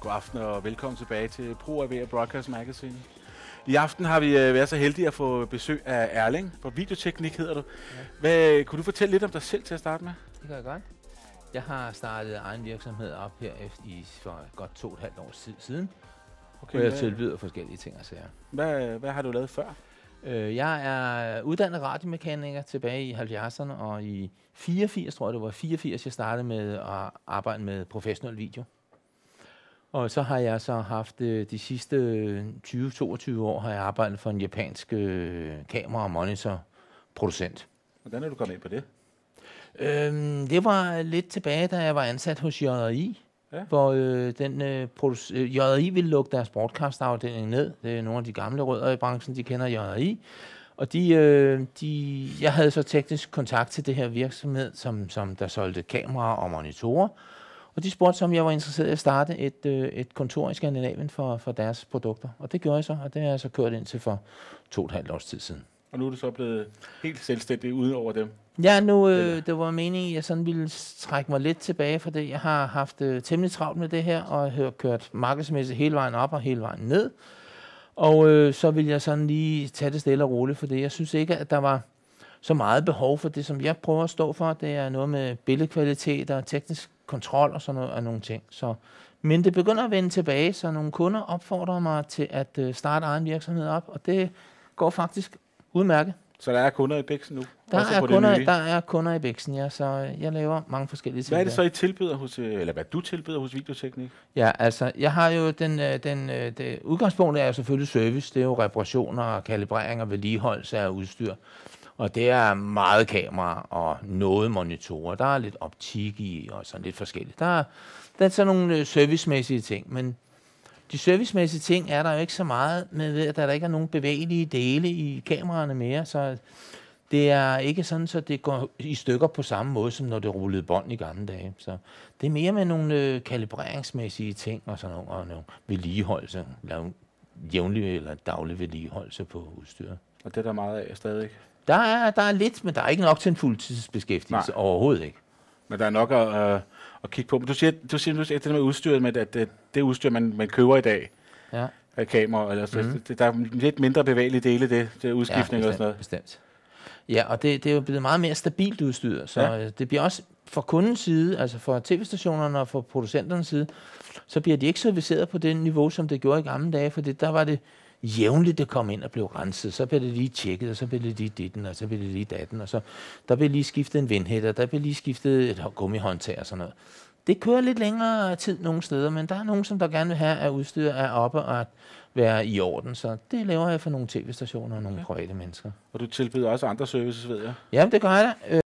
God aften og velkommen tilbage til Pro AV Broadcast Magazine. I aften har vi øh, været så heldige at få besøg af Erling fra Videoteknik, hedder du. Hvad, kunne du fortælle lidt om dig selv til at starte med? Det gør jeg godt. Jeg har startet egen virksomhed op her efter i, for godt to og et halvt år siden, okay, hvor jeg tilbyder forskellige ting og sager. Hvad, hvad har du lavet før? Øh, jeg er uddannet radiomekaniker tilbage i 70'erne, og i 84, tror jeg det var 84, jeg startede med at arbejde med professionel video. Og så har jeg så haft øh, de sidste 20-22 øh, år, har jeg arbejdet for en japansk øh, kamera- og monitorproducent. Hvordan er du kommet ind på det? Øhm, det var lidt tilbage, da jeg var ansat hos JRI, ja. hvor øh, den, øh, JRI ville lukke deres broadcastafdeling ned. Det er nogle af de gamle rødder i branchen, de kender JRI. Og de, øh, de, jeg havde så teknisk kontakt til det her virksomhed, som, som der solgte kameraer og monitorer. Og de spurgte så, om jeg var interesseret i at starte et, øh, et kontor i Skandinavien for, for deres produkter. Og det gjorde jeg så, og det har jeg så kørt ind til for to og et halvt års tid siden. Og nu er du så blevet helt selvstændig ude over dem? Ja, nu, øh, det var meningen, at jeg sådan ville trække mig lidt tilbage, fra det. jeg har haft øh, temmelig travlt med det her, og har kørt markedsmæssigt hele vejen op og hele vejen ned. Og øh, så vil jeg sådan lige tage det stille og roligt, for det. jeg synes ikke, at der var så meget behov for det, som jeg prøver at stå for. Det er noget med billedkvalitet og teknisk kontrol og sådan noget, af nogle ting. Så, men det begynder at vende tilbage, så nogle kunder opfordrer mig til at øh, starte egen virksomhed op, og det går faktisk udmærket. Så der er kunder i Bæksen nu? Der, altså er, på kunder, det der er kunder i Bæksen, ja, så øh, jeg laver mange forskellige ting. Hvad er det så, I tilbyder hos, øh, eller hvad du tilbyder hos Videoteknik? Ja, altså, jeg har jo den, den det, udgangspunktet er jo selvfølgelig service, det er jo reparationer, kalibrering og vedligeholdelse af udstyr. Og det er meget kamera og noget monitorer. Der er lidt optik i og sådan lidt forskelligt. Der er, der er sådan nogle øh, servicemæssige ting, men de servicemæssige ting er der jo ikke så meget med, at der ikke er nogen bevægelige dele i kameraerne mere, så det er ikke sådan, så det går i stykker på samme måde, som når det rullede bånd i gamle dage. Så det er mere med nogle øh, kalibreringsmæssige ting og sådan noget, og nogle vedligeholdelse, jævnlig eller daglig vedligeholdelse på udstyret. Og det er der meget af stadig. Der er, der er lidt, men der er ikke nok til en fuldtidsbeskæftigelse Nej. overhovedet ikke. Men der er nok at, øh, at kigge på. Men du siger, du siger, du siger det med udstyret, med, at det, det udstyr, man, man køber i dag, ja. af kamera, eller, mm. Mm-hmm. det, der er lidt mindre bevægelige dele det, det udskiftning ja, bestemt, og sådan noget. bestemt. Ja, og det, det er jo blevet meget mere stabilt udstyr, så ja. Øh, det bliver også fra kundens side, altså fra tv-stationerne og fra producenternes side, så bliver de ikke serviceret på det niveau, som det gjorde i gamle dage, for det, der var det, jævnligt det kom ind og blev renset, så blev det lige tjekket, og så blev det lige ditten, og så blev det lige datten, og så der blev lige skiftet en og der blev lige skiftet et gummihåndtag og sådan noget. Det kører lidt længere tid nogle steder, men der er nogen, som der gerne vil have, at udstyret er oppe og at være i orden. Så det laver jeg for nogle tv-stationer og nogle okay. private mennesker. Og du tilbyder også andre services, ved jeg. Jamen, det gør jeg da. Øh,